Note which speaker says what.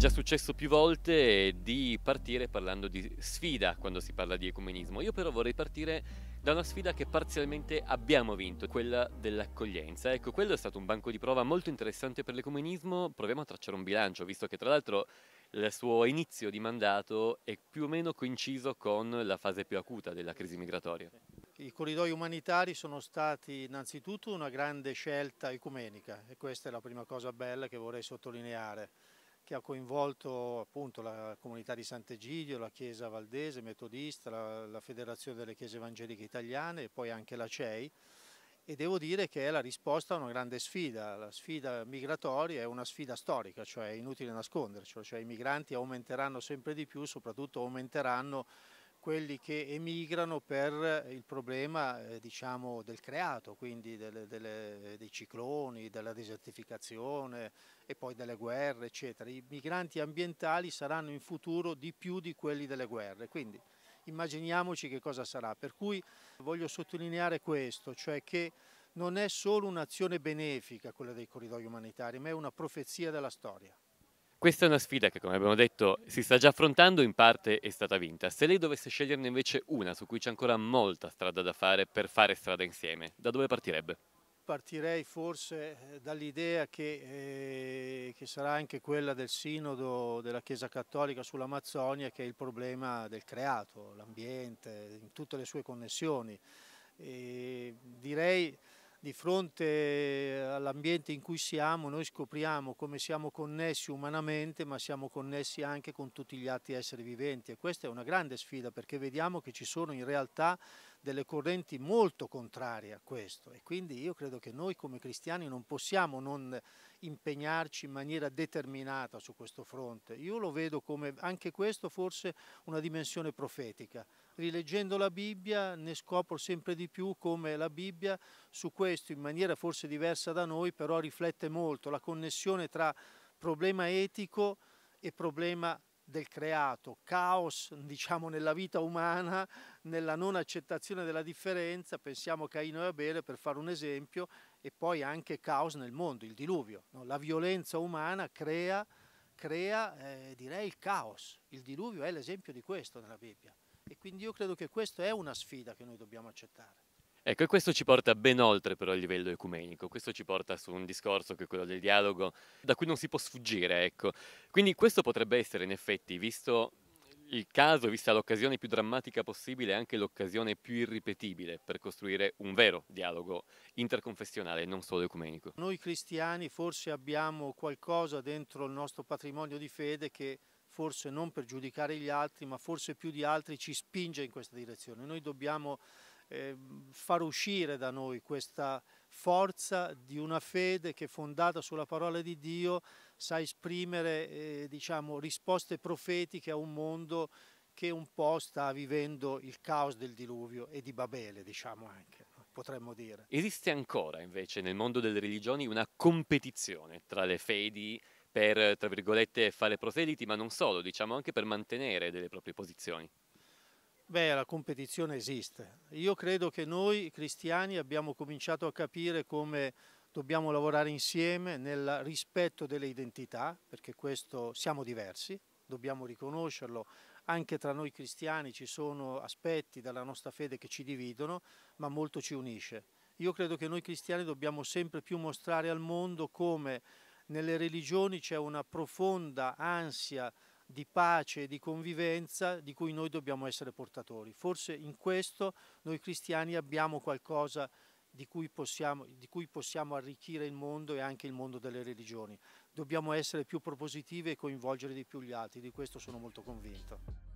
Speaker 1: già successo più volte di partire parlando di sfida quando si parla di ecumenismo. Io però vorrei partire da una sfida che parzialmente abbiamo vinto, quella dell'accoglienza. Ecco, quello è stato un banco di prova molto interessante per l'ecumenismo. Proviamo a tracciare un bilancio, visto che tra l'altro il suo inizio di mandato è più o meno coinciso con la fase più acuta della crisi migratoria.
Speaker 2: I corridoi umanitari sono stati innanzitutto una grande scelta ecumenica e questa è la prima cosa bella che vorrei sottolineare che ha coinvolto appunto la comunità di Sant'Egidio, la Chiesa Valdese, Metodista, la, la Federazione delle Chiese Evangeliche Italiane e poi anche la CEI e devo dire che è la risposta a una grande sfida. La sfida migratoria è una sfida storica, cioè è inutile nascondercelo, cioè i migranti aumenteranno sempre di più, soprattutto aumenteranno quelli che emigrano per eh, il problema eh, diciamo, del creato, quindi delle, delle, dei cicloni, della desertificazione e poi delle guerre, eccetera. I migranti ambientali saranno in futuro di più di quelli delle guerre, quindi immaginiamoci che cosa sarà. Per cui voglio sottolineare questo, cioè che non è solo un'azione benefica quella dei corridoi umanitari, ma è una profezia della storia.
Speaker 1: Questa è una sfida che, come abbiamo detto, si sta già affrontando, in parte è stata vinta. Se lei dovesse sceglierne invece una su cui c'è ancora molta strada da fare per fare strada insieme, da dove partirebbe?
Speaker 2: Partirei forse eh, dall'idea che, eh, che, sarà anche quella del sinodo della Chiesa Cattolica sull'Amazzonia, che è il problema del creato, l'ambiente, in tutte le sue connessioni. E direi di fronte all'ambiente in cui siamo noi scopriamo come siamo connessi umanamente ma siamo connessi anche con tutti gli altri esseri viventi e questa è una grande sfida perché vediamo che ci sono in realtà delle correnti molto contrarie a questo e quindi io credo che noi come cristiani non possiamo non impegnarci in maniera determinata su questo fronte. Io lo vedo come anche questo forse una dimensione profetica. Rileggendo la Bibbia ne scopro sempre di più come la Bibbia su questo in maniera forse diversa da noi però riflette molto la connessione tra problema etico e problema del creato, caos diciamo nella vita umana, nella non accettazione della differenza, pensiamo Caino e Abele per fare un esempio, e poi anche caos nel mondo, il diluvio. No? La violenza umana crea, crea eh, direi il caos, il diluvio è l'esempio di questo nella Bibbia e quindi io credo che questa è una sfida che noi dobbiamo accettare.
Speaker 1: Ecco, e questo ci porta ben oltre però il livello ecumenico, questo ci porta su un discorso che è quello del dialogo, da cui non si può sfuggire, ecco. Quindi questo potrebbe essere in effetti, visto il caso, vista l'occasione più drammatica possibile, anche l'occasione più irripetibile per costruire un vero dialogo interconfessionale non solo ecumenico.
Speaker 2: Noi cristiani forse abbiamo qualcosa dentro il nostro patrimonio di fede che forse non per giudicare gli altri, ma forse più di altri ci spinge in questa direzione. Noi dobbiamo eh, far uscire da noi questa forza di una fede che fondata sulla parola di Dio sa esprimere eh, diciamo, risposte profetiche a un mondo che un po' sta vivendo il caos del diluvio e di Babele, diciamo anche, potremmo dire.
Speaker 1: Esiste ancora invece nel mondo delle religioni una competizione tra le fedi per, tra virgolette, fare proseliti, ma non solo, diciamo anche per mantenere delle proprie posizioni.
Speaker 2: Beh, la competizione esiste. Io credo che noi cristiani abbiamo cominciato a capire come dobbiamo lavorare insieme nel rispetto delle identità, perché questo siamo diversi, dobbiamo riconoscerlo. Anche tra noi cristiani ci sono aspetti della nostra fede che ci dividono, ma molto ci unisce. Io credo che noi cristiani dobbiamo sempre più mostrare al mondo come nelle religioni c'è una profonda ansia di pace e di convivenza di cui noi dobbiamo essere portatori. Forse in questo noi cristiani abbiamo qualcosa di cui, possiamo, di cui possiamo arricchire il mondo e anche il mondo delle religioni. Dobbiamo essere più propositivi e coinvolgere di più gli altri, di questo sono molto convinto.